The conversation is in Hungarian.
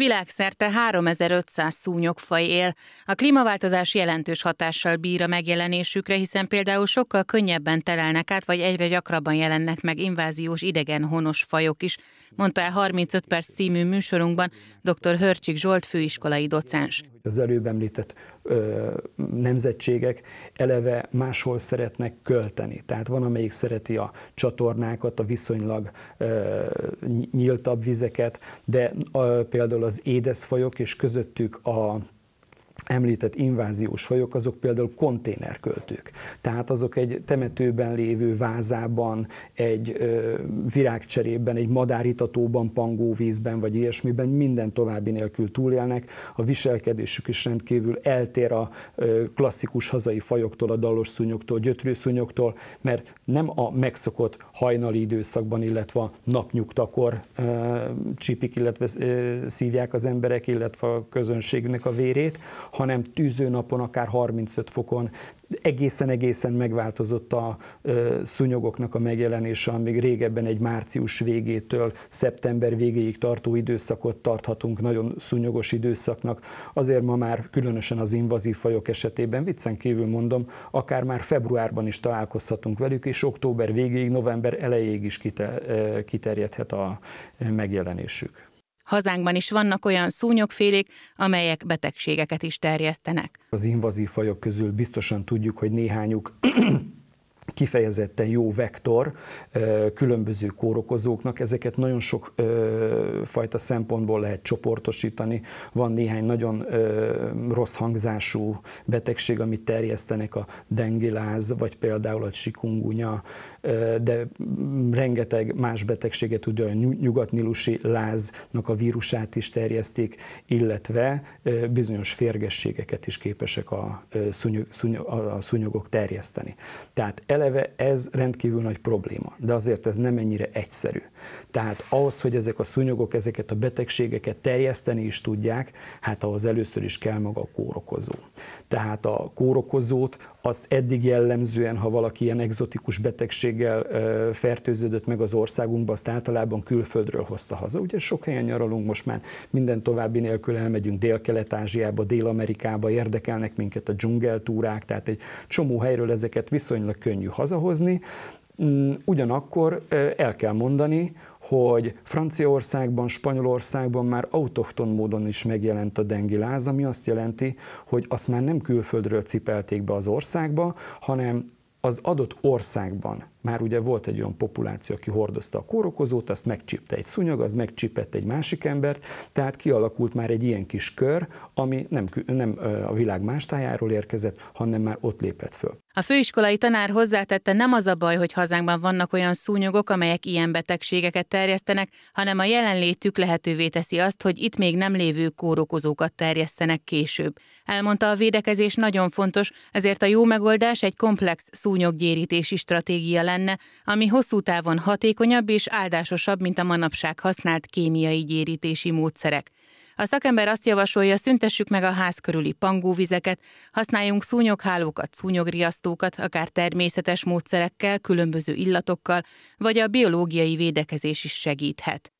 Világszerte 3500 szúnyogfaj él. A klímaváltozás jelentős hatással bír a megjelenésükre, hiszen például sokkal könnyebben telelnek át, vagy egyre gyakrabban jelennek meg inváziós idegen honos fajok is mondta el 35 perc című műsorunkban dr. Hörcsik Zsolt főiskolai docens. Az előbb említett ö, nemzetségek eleve máshol szeretnek költeni. Tehát van, amelyik szereti a csatornákat, a viszonylag ö, nyíltabb vizeket, de ö, például az édesfajok és közöttük a említett inváziós fajok, azok például konténerköltők. Tehát azok egy temetőben lévő vázában, egy virágcserében, egy madáritatóban, pangóvízben vagy ilyesmiben minden további nélkül túlélnek. A viselkedésük is rendkívül eltér a klasszikus hazai fajoktól, a dalos szúnyoktól, szúnyoktól, mert nem a megszokott hajnali időszakban, illetve napnyugtakor csípik, illetve szívják az emberek, illetve a közönségnek a vérét, hanem napon, akár 35 fokon egészen-egészen megváltozott a ö, szúnyogoknak a megjelenése, amíg régebben egy március végétől szeptember végéig tartó időszakot tarthatunk nagyon szúnyogos időszaknak. Azért ma már különösen az invazív fajok esetében, viccen kívül mondom, akár már februárban is találkozhatunk velük, és október végéig, november elejéig is kiter, ö, kiterjedhet a megjelenésük. Hazánkban is vannak olyan szúnyogfélék, amelyek betegségeket is terjesztenek. Az invazív fajok közül biztosan tudjuk, hogy néhányuk kifejezetten jó vektor különböző kórokozóknak. Ezeket nagyon sok fajta szempontból lehet csoportosítani. Van néhány nagyon rossz hangzású betegség, amit terjesztenek a dengiláz, vagy például a sikungunya, de rengeteg más betegséget, ugye a nyugatnilusi láznak a vírusát is terjesztik, illetve bizonyos férgességeket is képesek a szúnyogok terjeszteni. Tehát eleve eleve ez rendkívül nagy probléma, de azért ez nem ennyire egyszerű. Tehát ahhoz, hogy ezek a szúnyogok ezeket a betegségeket terjeszteni is tudják, hát ahhoz először is kell maga a kórokozó. Tehát a kórokozót azt eddig jellemzően, ha valaki ilyen egzotikus betegséggel fertőződött meg az országunkba, azt általában külföldről hozta haza. Ugye sok helyen nyaralunk most már, minden további nélkül elmegyünk Dél-Kelet-Ázsiába, Dél-Amerikába, érdekelnek minket a dzsungeltúrák, tehát egy csomó helyről ezeket viszonylag könnyű hazahozni. Mm, ugyanakkor el kell mondani, hogy Franciaországban, Spanyolországban már autochton módon is megjelent a dengiláz, ami azt jelenti, hogy azt már nem külföldről cipelték be az országba, hanem az adott országban már ugye volt egy olyan populáció, aki hordozta a kórokozót, azt megcsipte egy szúnyog, az megcsipett egy másik embert, tehát kialakult már egy ilyen kis kör, ami nem, nem a világ más tájáról érkezett, hanem már ott lépett föl. A főiskolai tanár hozzátette, nem az a baj, hogy hazánkban vannak olyan szúnyogok, amelyek ilyen betegségeket terjesztenek, hanem a jelenlétük lehetővé teszi azt, hogy itt még nem lévő kórokozókat terjesztenek később. Elmondta, a védekezés nagyon fontos, ezért a jó megoldás egy komplex szúnyoggyérítési stratégia lenne, ami hosszú távon hatékonyabb és áldásosabb, mint a manapság használt kémiai gyérítési módszerek. A szakember azt javasolja, szüntessük meg a ház körüli pangóvizeket, használjunk szúnyoghálókat, szúnyogriasztókat, akár természetes módszerekkel, különböző illatokkal, vagy a biológiai védekezés is segíthet.